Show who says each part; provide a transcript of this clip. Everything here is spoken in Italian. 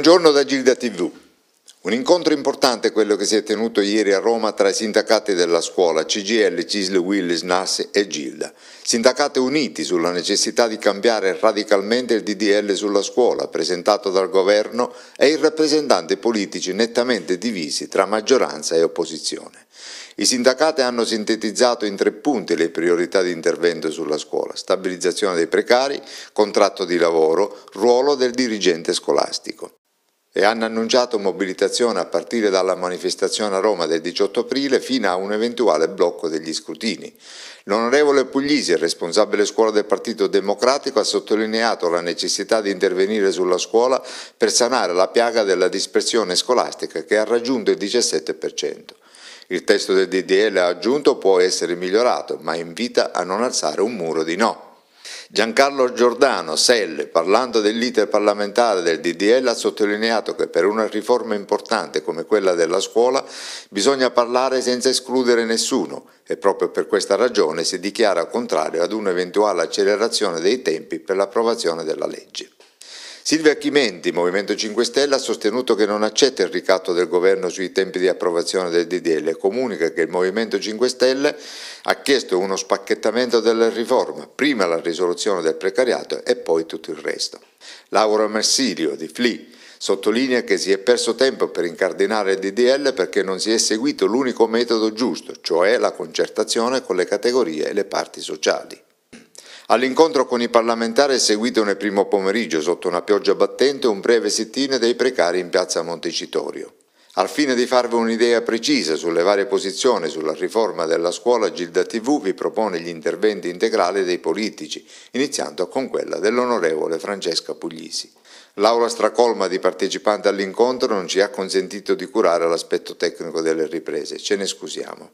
Speaker 1: Buongiorno da Gilda TV. Un incontro importante quello che si è tenuto ieri a Roma tra i sindacati della scuola CGL, Cisle, Willis, NAS e Gilda. Sindacati uniti sulla necessità di cambiare radicalmente il DDL sulla scuola presentato dal governo e i rappresentanti politici nettamente divisi tra maggioranza e opposizione. I sindacati hanno sintetizzato in tre punti le priorità di intervento sulla scuola, stabilizzazione dei precari, contratto di lavoro, ruolo del dirigente scolastico e hanno annunciato mobilitazione a partire dalla manifestazione a Roma del 18 aprile fino a un eventuale blocco degli scrutini. L'onorevole Puglisi, responsabile scuola del Partito Democratico, ha sottolineato la necessità di intervenire sulla scuola per sanare la piaga della dispersione scolastica che ha raggiunto il 17%. Il testo del DDL ha aggiunto può essere migliorato, ma invita a non alzare un muro di no. Giancarlo Giordano, SEL, parlando dell'iter parlamentare del DDL, ha sottolineato che per una riforma importante come quella della scuola bisogna parlare senza escludere nessuno e proprio per questa ragione si dichiara contrario ad un'eventuale accelerazione dei tempi per l'approvazione della legge. Silvia Chimenti, Movimento 5 Stelle, ha sostenuto che non accetta il ricatto del governo sui tempi di approvazione del DDL e comunica che il Movimento 5 Stelle ha chiesto uno spacchettamento della riforma, prima la risoluzione del precariato e poi tutto il resto. Laura Marsilio di FLI sottolinea che si è perso tempo per incardinare il DDL perché non si è seguito l'unico metodo giusto, cioè la concertazione con le categorie e le parti sociali. All'incontro con i parlamentari è seguito nel primo pomeriggio, sotto una pioggia battente, un breve sit-in dei precari in piazza Montecitorio. Al fine di farvi un'idea precisa sulle varie posizioni sulla riforma della scuola, Gilda TV vi propone gli interventi integrali dei politici, iniziando con quella dell'onorevole Francesca Puglisi. L'aula stracolma di partecipanti all'incontro non ci ha consentito di curare l'aspetto tecnico delle riprese, ce ne scusiamo.